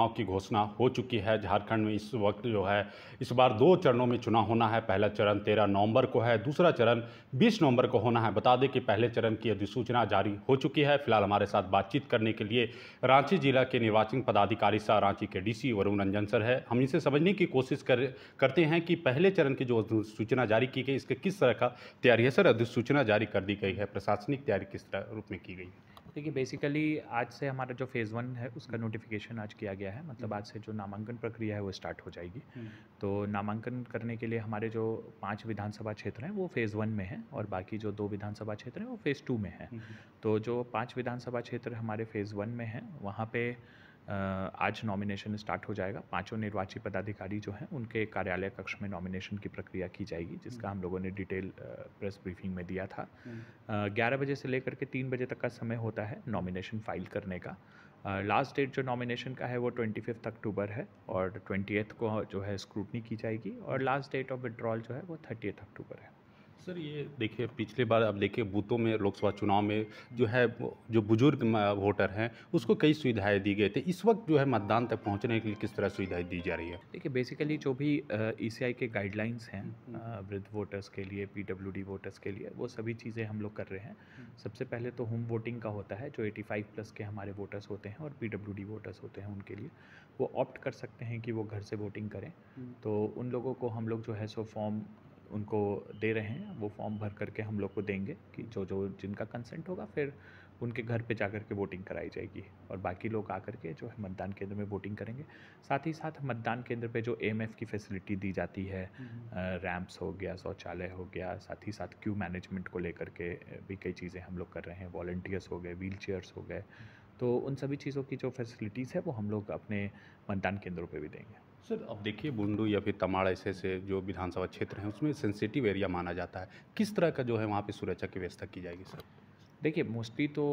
चुनाव की घोषणा हो चुकी है झारखंड में इस वक्त जो है इस बार दो चरणों में चुनाव होना है पहला चरण 13 नवंबर को है दूसरा चरण 20 नवंबर को होना है बता दें कि पहले चरण की अधिसूचना जारी हो चुकी है फिलहाल हमारे साथ बातचीत करने के लिए रांची जिला के निर्वाचन पदाधिकारी सा रांची के डीसी वरुण रंजन सर है हम इसे समझने की कोशिश कर करते हैं कि पहले चरण की जो अधिसूचना जारी की गई इसके किस तरह का तैयारी है सर अधिसूचना जारी कर दी गई है प्रशासनिक तैयारी किस तरह रूप में की गई है सकते हैं कि बेसिकली आज से हमारा जो फेज़ वन है उसका नोटिफिकेशन हम्म। आज किया गया है मतलब हम्म। आज से जो नामांकन प्रक्रिया है वो स्टार्ट हो जाएगी हम्म। तो नामांकन करने के लिए हमारे जो पांच विधानसभा क्षेत्र हैं वो फेज़ वन में है और बाकी जो दो विधानसभा क्षेत्र हैं वो फेज़ टू में हैं तो जो पाँच विधानसभा क्षेत्र हमारे फेज़ वन में हैं वहाँ पर आज नॉमिनेशन स्टार्ट हो जाएगा पांचों निर्वाची पदाधिकारी जो हैं उनके कार्यालय कक्ष में नॉमिनेशन की प्रक्रिया की जाएगी जिसका हम्म। हम लोगों ने डिटेल प्रेस ब्रीफिंग में दिया था हम्म। ग्यारह बजे से लेकर के तीन बजे तक का समय होता है नॉमिनेशन फाइल करने का लास्ट डेट जो नॉमिनेशन का है वो ट्वेंटी फिफ्थ अक्टूबर है और ट्वेंटी को जो है स्क्रूटनी की जाएगी और लास्ट डेट ऑफ विड्रॉल जो है वो थर्टी अक्टूबर है सर ये देखिए पिछले बार अब देखिए बूथों में लोकसभा चुनाव में जो है जो बुजुर्ग वोटर हैं उसको कई सुविधाएं दी गई थी इस वक्त जो है मतदान तक पहुंचने के लिए किस तरह सुविधाएं दी जा रही है देखिए बेसिकली जो भी ई e के गाइडलाइंस हैं हम्म, हम्म। वृद्ध वोटर्स के लिए पी वोटर्स के लिए वो सभी चीज़ें हम लोग कर रहे हैं हम्म। सबसे पहले तो होम वोटिंग का होता है जो एटी प्लस के हमारे वोटर्स होते हैं और पी वोटर्स होते हैं उनके लिए वो ऑप्ट कर सकते हैं कि वो घर से वोटिंग करें तो उन लोगों को हम लोग जो है सो फॉर्म उनको दे रहे हैं वो फॉर्म भर करके हम लोग को देंगे कि जो जो जिनका कंसेंट होगा फिर उनके घर पे जा के वोटिंग कराई जाएगी और बाकी लोग आकर के जो है मतदान केंद्र में वोटिंग करेंगे साथ ही साथ मतदान केंद्र पे जो एम की फैसिलिटी दी जाती है रैम्प्स हम्म। हो गया शौचालय हो गया साथ ही साथ क्यू मैनेजमेंट को लेकर के भी कई चीज़ें हम लोग कर रहे हैं वॉल्टियर्स हो गए व्हील हो गए हम्म। तो उन सभी चीज़ों की जो फैसिलिटीज़ है वो हम लोग अपने मतदान केंद्रों पर भी देंगे सर अब देखिए बुंडू या फिर तमाड़ ऐसे ऐसे जो विधानसभा क्षेत्र हैं उसमें सेंसिटिव एरिया माना जाता है किस तरह का जो है वहाँ पर सुरक्षा की व्यवस्था की जाएगी सर देखिए मोस्टली तो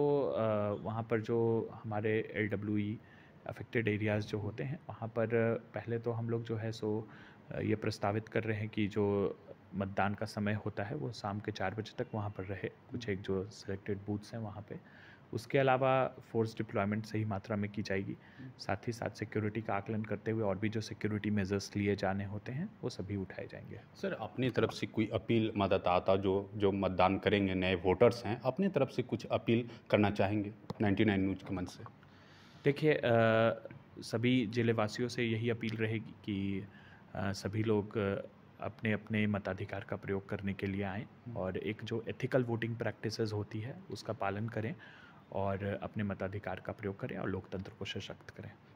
वहाँ पर जो हमारे L W E affected areas जो होते हैं वहाँ पर पहले तो हम लोग जो है सो ये प्रस्तावित कर रहे हैं कि जो मतदान का समय होता है वो शाम के चार बजे तक वहाँ पर रहे कुछ एक जो सिलेक्टेड बूथ्स हैं वहाँ पर उसके अलावा फोर्स डिप्लॉयमेंट सही मात्रा में की जाएगी साथ ही साथ सिक्योरिटी का आकलन करते हुए और भी जो सिक्योरिटी मेजर्स लिए जाने होते हैं वो सभी उठाए जाएंगे सर अपनी तरफ से कोई अपील मतदाता जो जो मतदान करेंगे नए वोटर्स हैं अपनी तरफ से कुछ अपील करना चाहेंगे नाइन न्यूज के मन से देखिए सभी जिले वासियों से यही अपील रहेगी कि आ, सभी लोग अपने अपने मताधिकार का प्रयोग करने के लिए आएँ और एक जो एथिकल वोटिंग प्रैक्टिसेस होती है उसका पालन करें और अपने मताधिकार का प्रयोग करें और लोकतंत्र को सशक्त करें